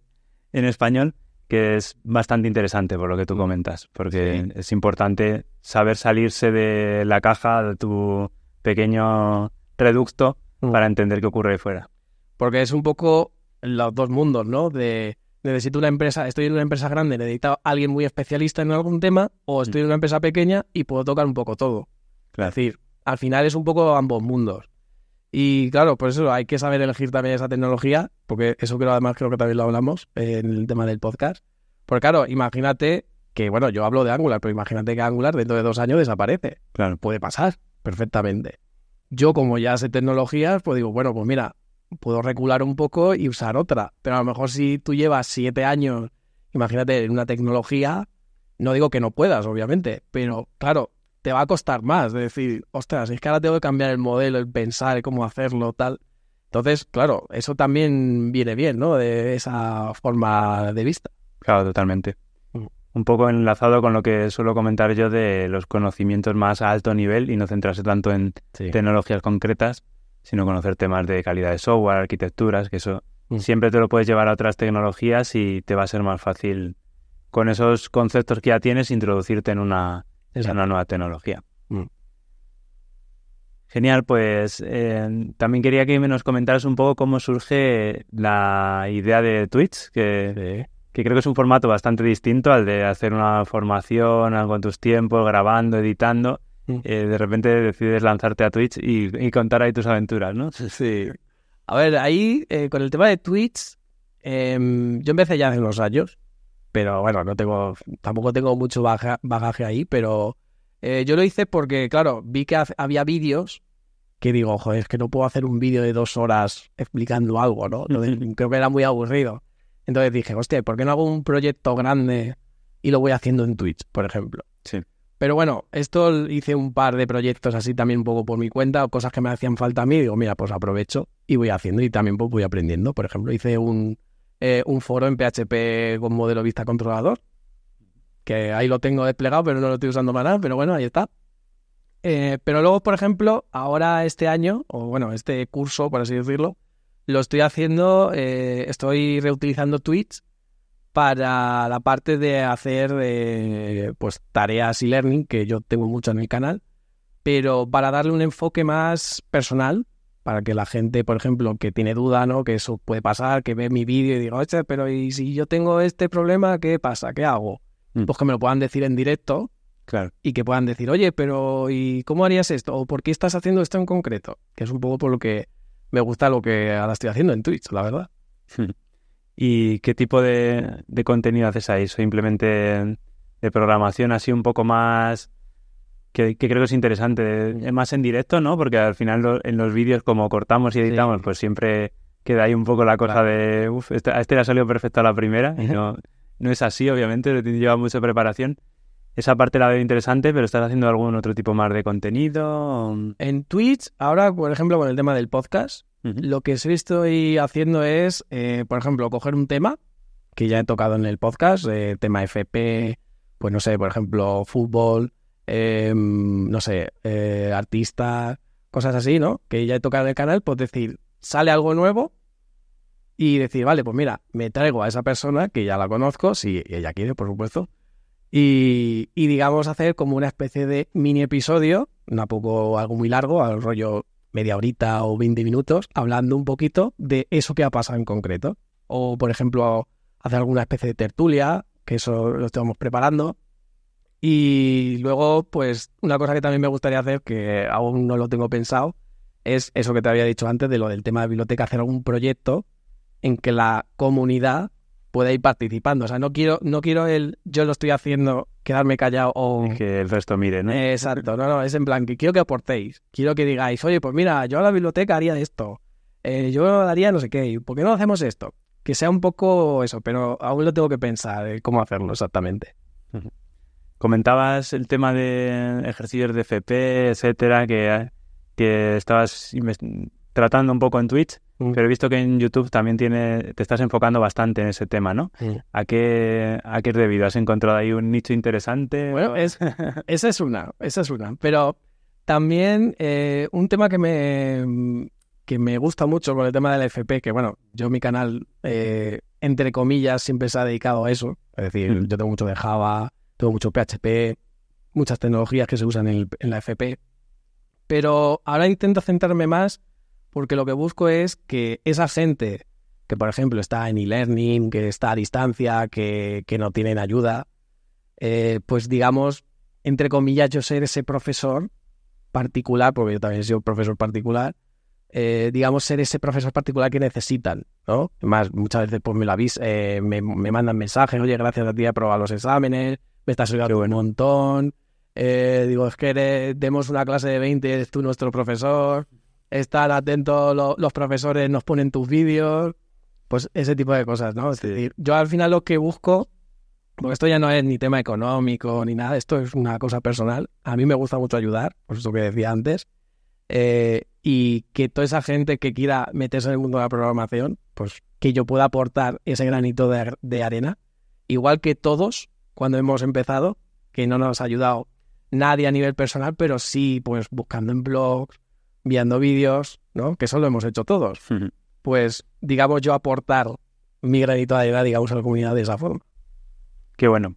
en español, que es bastante interesante por lo que tú mm. comentas, porque es importante saber salirse de la caja de tu pequeño reducto mm. para entender qué ocurre ahí fuera. Porque es un poco los dos mundos, ¿no? De necesito una empresa, estoy en una empresa grande, necesito a alguien muy especialista en algún tema, o mm. estoy en una empresa pequeña y puedo tocar un poco todo. Es decir, al final es un poco ambos mundos. Y claro, por eso hay que saber elegir también esa tecnología, porque eso creo además creo que también lo hablamos en el tema del podcast. Porque claro, imagínate que, bueno, yo hablo de Angular, pero imagínate que Angular dentro de dos años desaparece. Claro. Puede pasar perfectamente. Yo como ya sé tecnologías, pues digo, bueno, pues mira, puedo recular un poco y usar otra. Pero a lo mejor si tú llevas siete años, imagínate, en una tecnología, no digo que no puedas, obviamente, pero claro, te va a costar más. Es decir, ostras, es que ahora tengo que cambiar el modelo, el pensar, cómo hacerlo, tal. Entonces, claro, eso también viene bien, ¿no? De esa forma de vista. Claro, totalmente. Mm. Un poco enlazado con lo que suelo comentar yo de los conocimientos más a alto nivel y no centrarse tanto en tecnologías concretas, sino conocer temas de calidad de software, arquitecturas, que eso mm. siempre te lo puedes llevar a otras tecnologías y te va a ser más fácil con esos conceptos que ya tienes introducirte en una, en nueva tecnología. Mm. Genial, pues eh, también quería que nos comentaras un poco cómo surge la idea de Twitch, que, que creo que es un formato bastante distinto al de hacer una formación, algo en tus tiempos, grabando, editando. Mm. Eh, de repente decides lanzarte a Twitch y, contar ahí tus aventuras, ¿no? Sí. A ver, ahí eh, con el tema de Twitch, em, yo empecé ya hace unos años, pero bueno, no tengo, tampoco tengo mucho bagaje ahí, pero eh, yo lo hice porque, claro, vi que había vídeos que digo, joder, es que no puedo hacer un vídeo de dos horas explicando algo, ¿no? Mm. Creo que era muy aburrido. Entonces dije, hostia, ¿por qué no hago un proyecto grande y lo voy haciendo en Twitch, por ejemplo? Sí. Pero bueno, esto hice un par de proyectos así también un poco por mi cuenta, cosas que me hacían falta a mí, digo, mira, pues aprovecho y voy haciendo y también pues, voy aprendiendo. Por ejemplo, hice un, eh, un foro en PHP con modelo vista controlador, que ahí lo tengo desplegado, pero no lo estoy usando para nada, pero bueno, ahí está. Eh, pero luego, por ejemplo, ahora este año, o bueno, este curso, por así decirlo, lo estoy haciendo, eh, estoy reutilizando Twitch para la parte de hacer eh, pues tareas y learning, que yo tengo mucho en el canal, pero para darle un enfoque más personal, para que la gente, por ejemplo, que tiene duda, ¿no? Que eso puede pasar, que ve mi vídeo y diga, oye, pero ¿y si yo tengo este problema, qué pasa? ¿Qué hago? Mm. Pues que me lo puedan decir en directo. Claro. Y que puedan decir, oye, pero ¿y cómo harías esto? ¿O por qué estás haciendo esto en concreto? Que es un poco por lo que me gusta lo que ahora estoy haciendo en Twitch, la verdad. Hmm. ¿Y qué tipo de, de contenido haces ahí? ¿Simplemente de programación así un poco más... Que, creo que es interesante, Es más en directo, ¿no? Porque al final en los vídeos como cortamos y editamos, pues siempre queda ahí un poco la cosa de, uff, este, a este le ha salido perfecto a la primera y no, no es así, obviamente, lleva mucha preparación. Esa parte la veo interesante, pero ¿estás haciendo algún otro tipo más de contenido? En Twitch, ahora, por ejemplo, con el tema del podcast, lo que sí estoy haciendo es, eh, por ejemplo, coger un tema que ya he tocado en el podcast, eh, tema FP, pues no sé, por ejemplo, fútbol, em, no sé, eh, artista, cosas así, ¿no? Que ya he tocado en el canal, pues decir, sale algo nuevo y decir, vale, pues mira, me traigo a esa persona que ya la conozco, si ella quiere, por supuesto, y, digamos hacer como una especie de mini episodio, poco, algo muy largo, al rollo media horita o 20 minutos, hablando un poquito de eso que ha pasado en concreto. O, por ejemplo, hacer alguna especie de tertulia, que eso lo estamos preparando. Y luego, pues, una cosa que también me gustaría hacer, que aún no lo tengo pensado, es eso que te había dicho antes de lo del tema de biblioteca, hacer algún proyecto en que la comunidad pueda ir participando. O sea, no quiero, no quiero el yo lo estoy haciendo, quedarme callado o... que el resto mire, ¿no? exacto, no, no, es en plan que quiero que aportéis, quiero que digáis, oye, pues mira, yo a la biblioteca haría esto, eh, yo daría no sé qué, ¿por qué no hacemos esto? Que sea un poco eso, pero aún lo tengo que pensar, eh, cómo hacerlo exactamente. Comentabas el tema de ejercicios de FP, etcétera, que, que estabas tratando un poco en Twitch. Mm. Pero he visto que en YouTube también tiene, te estás enfocando bastante en ese tema, ¿no? Mm. ¿A, qué, ¿A qué es debido? ¿Has encontrado ahí un nicho interesante? Bueno, esa es una, esa es una. Pero también eh, un tema que me, gusta mucho con el tema de la FP, que bueno, yo mi canal, eh, entre comillas, siempre se ha dedicado a eso. Es decir, mm. yo tengo mucho de Java, tengo mucho PHP, muchas tecnologías que se usan en, en la FP. Pero ahora intento centrarme más porque lo que busco es que esa gente que, por ejemplo, está en e-learning, que está a distancia, que, no tienen ayuda, eh, pues digamos, entre comillas, yo ser ese profesor particular, porque yo también he sido profesor particular, eh, digamos, ser ese profesor particular que necesitan, ¿no? Más, muchas veces pues me lo eh, me, mandan mensajes, oye, gracias a ti he aprobado los exámenes, me estás ayudando un montón, digo, es que demos una clase de 20, eres tú nuestro profesor, estar atentos los profesores, nos ponen tus vídeos, pues ese tipo de cosas, ¿no? Es decir, yo al final lo que busco, porque esto ya no es ni tema económico ni nada, esto es una cosa personal, a mí me gusta mucho ayudar, por eso que decía antes, eh, y que toda esa gente que quiera meterse en el mundo de la programación, pues que yo pueda aportar ese granito de, de arena, igual que todos cuando hemos empezado, que no nos ha ayudado nadie a nivel personal, pero sí, pues buscando en blogs, viendo vídeos, ¿no? Que eso lo hemos hecho todos. Pues, digamos, yo aportar mi granito de edad, digamos, a la comunidad de esa forma. Qué bueno.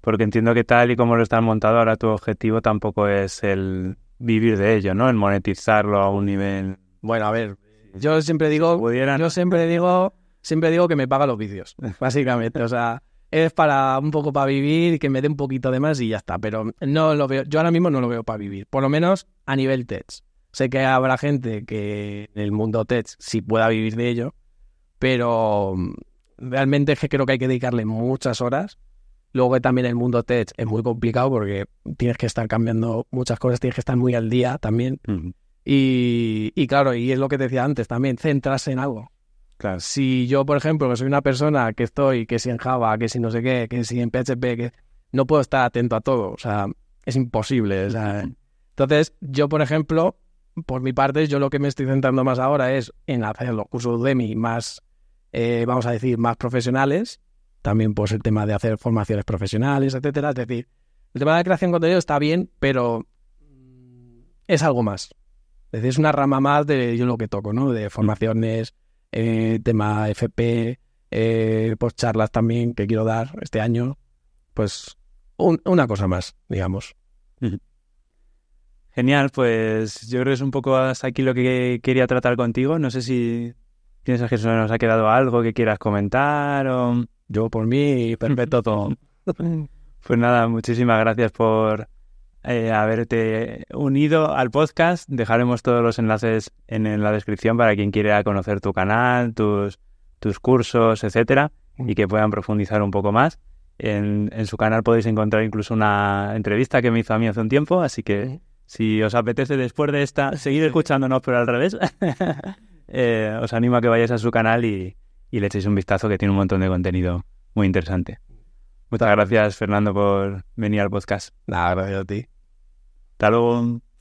Porque entiendo que tal y como lo están montado, ahora tu objetivo tampoco es el vivir de ello, ¿no? El monetizarlo a un nivel. Bueno, a ver, yo siempre digo, yo siempre digo, siempre digo que me paga los vídeos, básicamente. o sea, es para un poco para vivir, que me dé un poquito de más y ya está. Pero no lo veo, yo ahora mismo no lo veo para vivir, por lo menos a nivel TEDx Sé que habrá gente que en el mundo tech sí pueda vivir de ello, pero mm, realmente es que creo que hay que dedicarle muchas horas. Luego también el mundo tech es muy complicado porque tienes que estar cambiando muchas cosas, tienes que estar muy al día también. y, claro, y es lo que te decía antes también, centrarse en algo. Si yo, por ejemplo, que soy una persona que estoy, que si en Java, que si no sé qué, que si en PHP, que no puedo estar atento a todo, o sea, es imposible. entonces, yo, por ejemplo, por mi parte, yo lo que me estoy centrando más ahora es en hacer los cursos de Udemy más, eh, vamos a decir, más profesionales. También pues el tema de hacer formaciones profesionales, etcétera. Es decir, el tema de la creación de contenido está bien, pero mm, es algo más. Es decir, es una rama más de yo lo que toco, ¿no? De formaciones, eh, tema FP, eh, pues, charlas también que quiero dar este año. Pues una cosa más, digamos. Genial, pues yo creo que es un poco hasta aquí lo que quería tratar contigo. No sé si piensas que nos ha quedado algo que quieras comentar o... Yo por mí, perfecto todo. pues nada, muchísimas gracias por eh, haberte unido al podcast. Dejaremos todos los enlaces en, la descripción para quien quiera conocer tu canal, tus, tus cursos, etcétera, y que puedan profundizar un poco más. En, en su canal podéis encontrar incluso una entrevista que me hizo a mí hace un tiempo, así que si os apetece después de esta seguir escuchándonos, pero al revés, eh, os animo a que vayáis a su canal y, le echéis un vistazo que tiene un montón de contenido muy interesante. Muchas gracias, Fernando, por venir al podcast. La gracias a ti. Hasta luego.